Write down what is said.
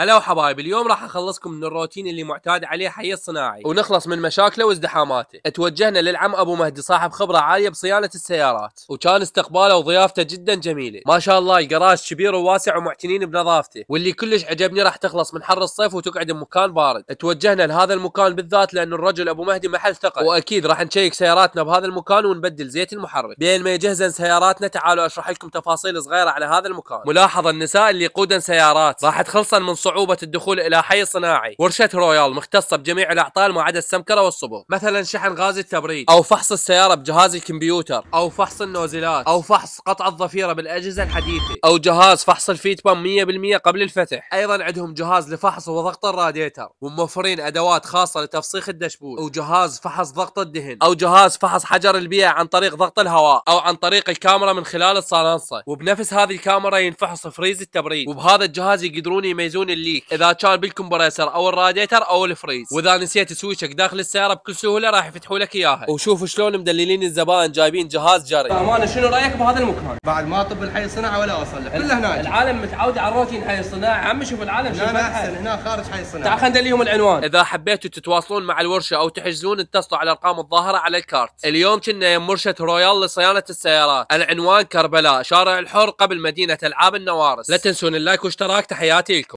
هلا وحبايب اليوم راح اخلصكم من الروتين اللي معتاد عليه حي الصناعي ونخلص من مشاكله وازدحاماته توجهنا للعم ابو مهدي صاحب خبره عاليه بصيانه السيارات وكان استقباله وضيافته جدا جميله ما شاء الله الجراج كبير وواسع ومعتنين بنظافته واللي كلش عجبني راح تخلص من حر الصيف وتقعد بمكان بارد توجهنا لهذا المكان بالذات لان الرجل ابو مهدي محل ثقه واكيد راح نشيك سياراتنا بهذا المكان ونبدل زيت المحرك بين ما يجهزن سياراتنا تعالوا اشرح لكم تفاصيل صغيره على هذا المكان ملاحظه النساء اللي يقودن سيارات راح تخلصن من صعوبة الدخول إلى حي صناعي ورشة رويال مختصة بجميع الأعطال ما عدا السمكرة والصبغ مثلا شحن غاز التبريد أو فحص السيارة بجهاز الكمبيوتر أو فحص النوزلات أو فحص قطع الضفيرة بالأجهزة الحديثة أو جهاز فحص الفيت بام 100% قبل الفتح أيضا عندهم جهاز لفحص وضغط الراديتر وموفرين أدوات خاصة لتفسيخ الدشبول أو جهاز فحص ضغط الدهن أو جهاز فحص حجر البيئة عن طريق ضغط الهواء أو عن طريق الكاميرا من خلال الصلانصة وبنفس هذه الكاميرا ينفحص فريز التبريد وبهذا الجهاز يقدرون يميزون يخليك اذا كان بالكمبريسر او الراديتر او الفريز واذا نسيت سويتشك داخل السياره بكل سهوله راح يفتحوا لك اياها وشوفوا شلون مدللين الزبائن جايبين جهاز جري طيب، امانه شنو رايك بهذا المكان بعد ما طب الحي الصناعه ولا اوصل له كله هناك العالم متعود على الروتين حي الصناعه عم شوف العالم شوف احسن هنا خارج حي الصناعه تعال خلينا ندليهم العنوان اذا حبيتوا تتواصلون مع الورشه او تحجزون اتصلوا على الارقام الظاهره على الكارت اليوم كنا يم مرشد رويال لصيانه السيارات العنوان كربلاء شارع الحر قبل مدينه العاب النوارس لا تنسون اللايك واشتراك تحياتي لكم